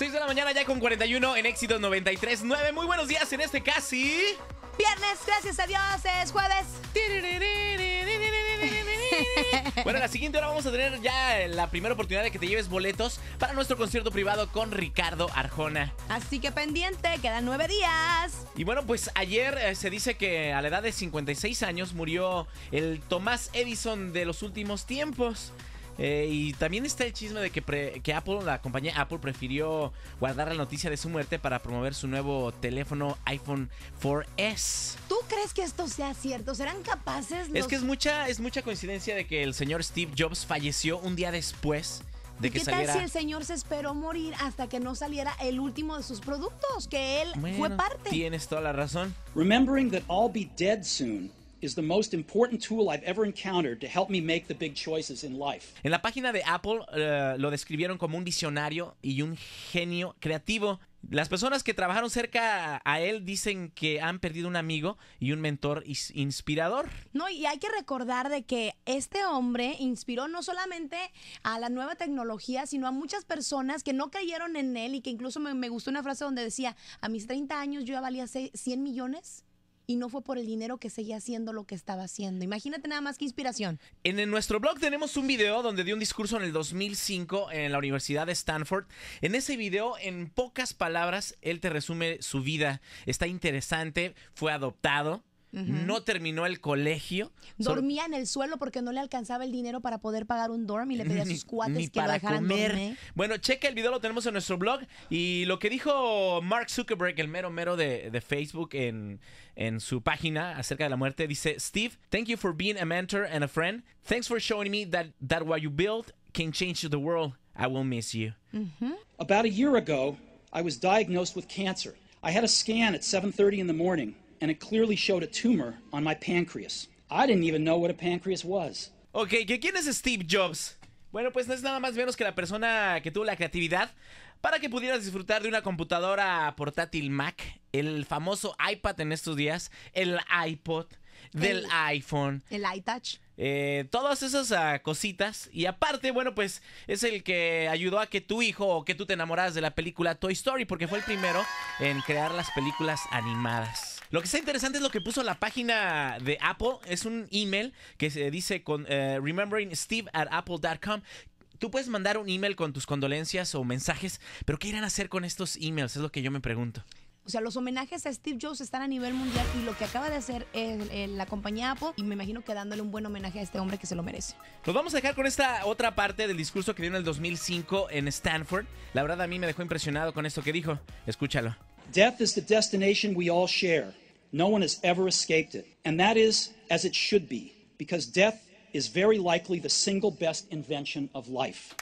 6 de la mañana ya con 41 en éxito 93.9. Muy buenos días en este casi... Viernes, gracias a Dios, es jueves. Bueno, la siguiente hora vamos a tener ya la primera oportunidad de que te lleves boletos para nuestro concierto privado con Ricardo Arjona. Así que pendiente, quedan nueve días. Y bueno, pues ayer eh, se dice que a la edad de 56 años murió el Tomás Edison de los últimos tiempos. Eh, y también está el chisme de que, Apple, la compañía Apple, prefirió guardar la noticia de su muerte para promover su nuevo teléfono iPhone 4S. ¿Tú crees que esto sea cierto? ¿Serán capaces? Los... Es que es mucha, es mucha coincidencia de que el señor Steve Jobs falleció un día después. De que saliera. ¿Qué tal si el señor se esperó morir hasta que no saliera el último de sus productos, que él fue parte? Tienes toda la razón. Remembering that I'll be dead soon tool choices En la página de Apple eh, lo describieron como un visionario y un genio creativo. Las personas que trabajaron cerca a él dicen que han perdido un amigo y un mentor inspirador. No, y hay que recordar de que este hombre inspiró no solamente a la nueva tecnología, sino a muchas personas que no creyeron en él y que incluso me, me gustó una frase donde decía, a mis 30 años yo ya valía 100 millones y no fue por el dinero que seguía haciendo lo que estaba haciendo. Imagínate nada más que inspiración. En, en nuestro blog tenemos un video donde dio un discurso en el 2005 en la Universidad de Stanford. En ese video, en pocas palabras, él te resume su vida. Está interesante, fue adoptado no terminó el colegio. Dormía en el suelo porque no le alcanzaba el dinero para poder pagar un dorm y le pedía a sus cuates que para lo dejaran comer. Dormir. Bueno, checa el video, lo tenemos en nuestro blog. Y lo que dijo Mark Zuckerberg, el mero mero de, de Facebook, en, en su página acerca de la muerte, dice: Steve, thank you for being a mentor and a friend. Thanks for showing me that, that what you built can change the world. I will miss you. Uh About a year ago, I was diagnosed with cancer. I had a scan at 7:30 in the morning and it clearly showed tumor on my pancreas. I didn't even know what a pancreas Ok, ¿quién es Steve Jobs? Bueno, pues no es nada más menos que la persona que tuvo la creatividad para que pudieras disfrutar de una computadora portátil Mac, el famoso iPad en estos días, el iPod, del iPhone, el iTouch. Eh, todas esas ah, cositas. Y aparte, bueno, pues es el que ayudó a que tu hijo o que tú te enamoraras de la película Toy Story, porque fue el primero en crear las películas animadas. Lo que está interesante es lo que puso la página de Apple. Es un email que se dice con eh, at apple.com tú puedes mandar un email con tus condolencias o mensajes, pero ¿qué irán a hacer con estos emails? Es lo que yo me pregunto. O sea, los homenajes a Steve Jobs están a nivel mundial y lo que acaba de hacer es, eh, eh, la compañía Apple y me imagino que dándole un buen homenaje a este hombre que se lo merece. Nos pues vamos a dejar con esta otra parte del discurso que dio en el 2005 en Stanford. La verdad a mí me dejó impresionado con esto que dijo. Escúchalo. Death is the destination we all share. No one has ever escaped it. And that is as it should be, because death is very likely the single best invention of life.